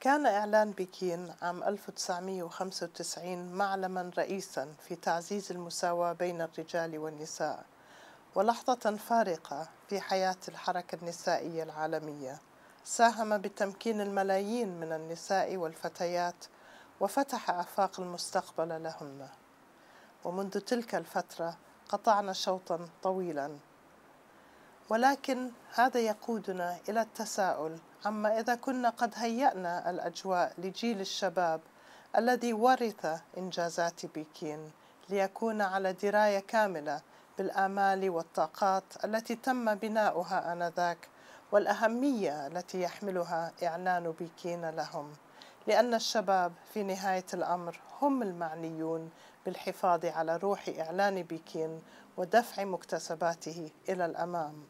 كان إعلان بكين عام 1995 معلما رئيسا في تعزيز المساواة بين الرجال والنساء ولحظة فارقة في حياة الحركة النسائية العالمية ساهم بتمكين الملايين من النساء والفتيات وفتح آفاق المستقبل لهن ومنذ تلك الفترة قطعنا شوطا طويلا ولكن هذا يقودنا إلى التساؤل أما إذا كنا قد هيأنا الأجواء لجيل الشباب الذي ورث إنجازات بكين ليكون على دراية كاملة بالآمال والطاقات التي تم بناؤها آنذاك والأهمية التي يحملها إعلان بكين لهم لأن الشباب في نهاية الأمر هم المعنيون بالحفاظ على روح إعلان بكين ودفع مكتسباته إلى الأمام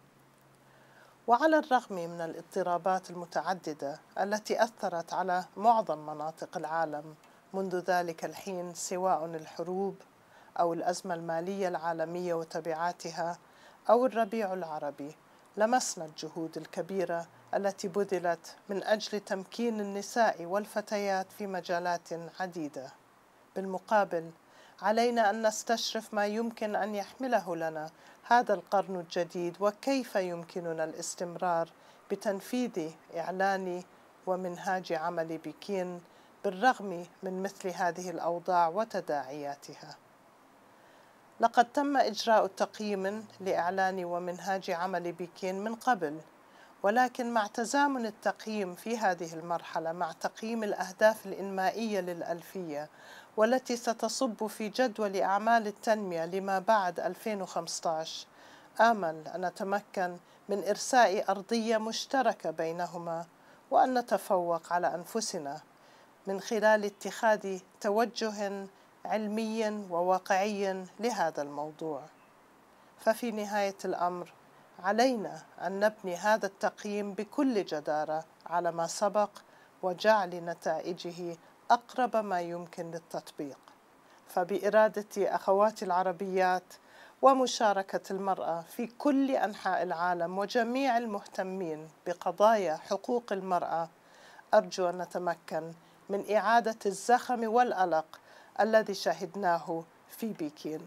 وعلى الرغم من الاضطرابات المتعددة التي أثرت على معظم مناطق العالم منذ ذلك الحين سواء الحروب أو الأزمة المالية العالمية وتبعاتها أو الربيع العربي لمسنا الجهود الكبيرة التي بذلت من أجل تمكين النساء والفتيات في مجالات عديدة بالمقابل علينا أن نستشرف ما يمكن أن يحمله لنا هذا القرن الجديد وكيف يمكننا الاستمرار بتنفيذ إعلاني ومنهاج عمل بكين بالرغم من مثل هذه الأوضاع وتداعياتها لقد تم إجراء تقييم لإعلان ومنهاج عمل بكين من قبل ولكن مع تزامن التقييم في هذه المرحلة مع تقييم الأهداف الإنمائية للألفية والتي ستصب في جدول أعمال التنمية لما بعد 2015 آمل أن نتمكن من إرساء أرضية مشتركة بينهما وأن نتفوق على أنفسنا من خلال اتخاذ توجه علمي وواقعي لهذا الموضوع ففي نهاية الأمر علينا أن نبني هذا التقييم بكل جدارة على ما سبق وجعل نتائجه أقرب ما يمكن للتطبيق فبإرادة أخواتي العربيات ومشاركة المرأة في كل أنحاء العالم وجميع المهتمين بقضايا حقوق المرأة أرجو أن نتمكن من إعادة الزخم والألق الذي شهدناه في بكين